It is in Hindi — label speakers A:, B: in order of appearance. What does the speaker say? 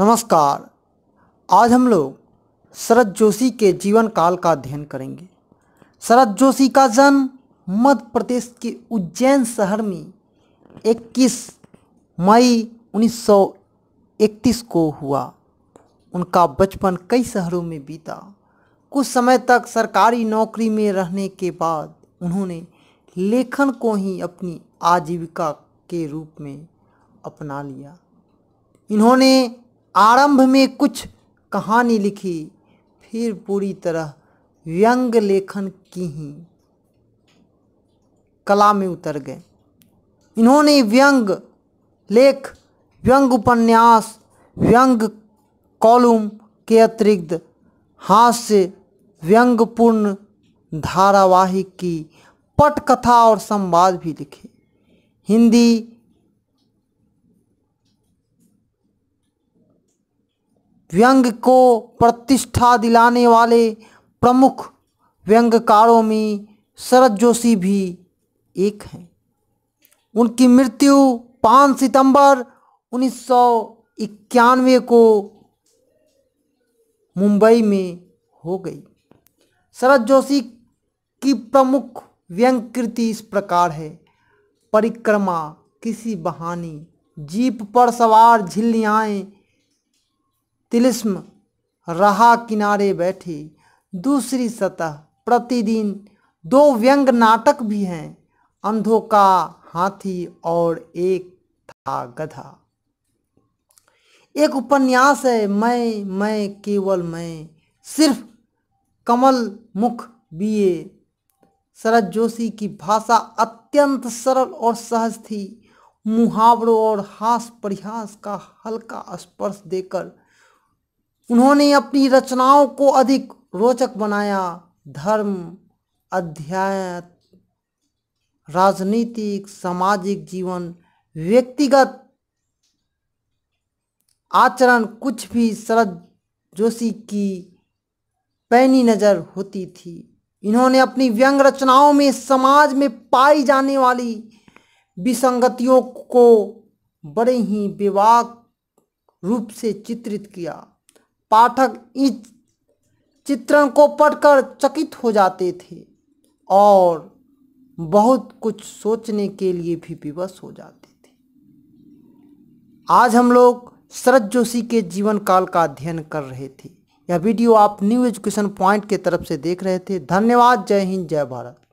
A: नमस्कार आज हम लोग शरद जोशी के जीवन काल का अध्ययन करेंगे शरद जोशी का जन्म मध्य प्रदेश के उज्जैन शहर में 21 मई 1931 को हुआ उनका बचपन कई शहरों में बीता कुछ समय तक सरकारी नौकरी में रहने के बाद उन्होंने लेखन को ही अपनी आजीविका के रूप में अपना लिया इन्होंने आरंभ में कुछ कहानी लिखी फिर पूरी तरह व्यंग लेखन की ही कला में उतर गए इन्होंने व्यंग लेख व्यंग उपन्यास व्यंग कॉलम के अतिरिक्त हास्य व्यंगपूर्ण धारावाहिक की पटकथा और संवाद भी लिखे हिंदी व्यंग को प्रतिष्ठा दिलाने वाले प्रमुख व्यंगकारों में शरद जोशी भी एक हैं उनकी मृत्यु 5 सितंबर उन्नीस को मुंबई में हो गई शरद जोशी की प्रमुख व्यंग कृति इस प्रकार है परिक्रमा किसी बहानी जीप पर सवार झिल्लियाएँ तिलिस्म रहा किनारे बैठी दूसरी सतह प्रतिदिन दो व्यंग नाटक भी हैं अंधों का हाथी और एक था गधा एक उपन्यास है मैं मैं केवल मैं सिर्फ कमल मुख बीए शरद जोशी की भाषा अत्यंत सरल और सहज थी मुहावरों और हास परिहास का हल्का स्पर्श देकर उन्होंने अपनी रचनाओं को अधिक रोचक बनाया धर्म अध्याय राजनीतिक सामाजिक जीवन व्यक्तिगत आचरण कुछ भी शरद जोशी की पैनी नज़र होती थी इन्होंने अपनी व्यंग रचनाओं में समाज में पाई जाने वाली विसंगतियों को बड़े ही विवाह रूप से चित्रित किया पाठक इस चित्रण को पढ़कर चकित हो जाते थे और बहुत कुछ सोचने के लिए भी विवश हो जाते थे आज हम लोग शरद जोशी के जीवन काल का अध्ययन कर रहे थे यह वीडियो आप न्यू एजुकेशन पॉइंट के तरफ से देख रहे थे धन्यवाद जय हिंद जय भारत